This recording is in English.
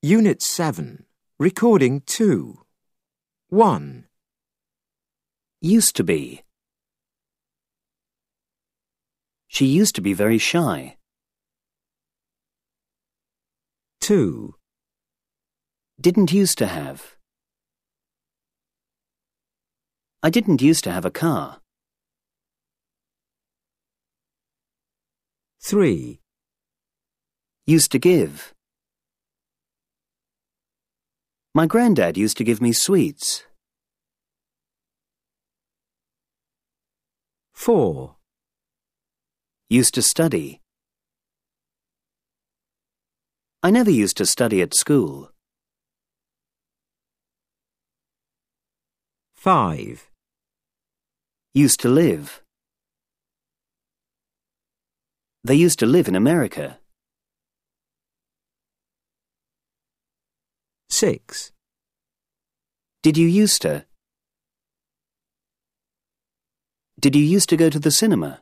Unit 7. Recording 2. 1. Used to be. She used to be very shy. 2. Didn't used to have. I didn't used to have a car. 3. Used to give. My granddad used to give me sweets. 4. Used to study. I never used to study at school. 5. Used to live. They used to live in America. 6. Did you used to? Did you used to go to the cinema?